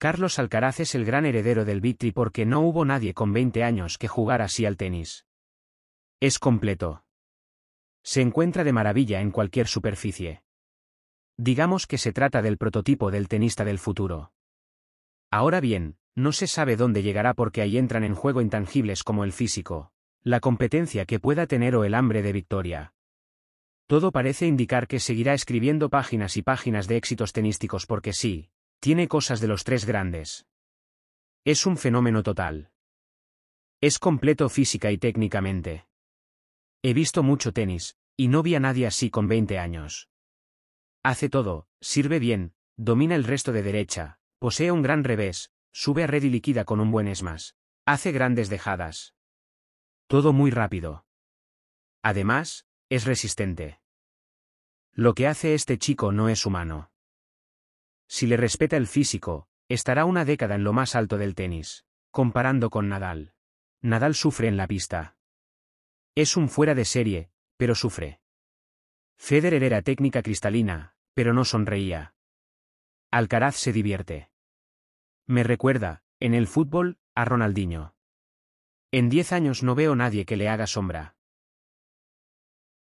Carlos Alcaraz es el gran heredero del Vitri porque no hubo nadie con 20 años que jugara así al tenis. Es completo. Se encuentra de maravilla en cualquier superficie. Digamos que se trata del prototipo del tenista del futuro. Ahora bien, no se sabe dónde llegará porque ahí entran en juego intangibles como el físico, la competencia que pueda tener o el hambre de victoria. Todo parece indicar que seguirá escribiendo páginas y páginas de éxitos tenísticos porque sí, tiene cosas de los tres grandes. Es un fenómeno total. Es completo física y técnicamente. He visto mucho tenis, y no vi a nadie así con 20 años. Hace todo, sirve bien, domina el resto de derecha, posee un gran revés, sube a red y liquida con un buen esmas, hace grandes dejadas. Todo muy rápido. Además, es resistente. Lo que hace este chico no es humano. Si le respeta el físico, estará una década en lo más alto del tenis, comparando con Nadal. Nadal sufre en la pista. Es un fuera de serie, pero sufre. Federer era técnica cristalina, pero no sonreía. Alcaraz se divierte. Me recuerda, en el fútbol, a Ronaldinho. En diez años no veo nadie que le haga sombra.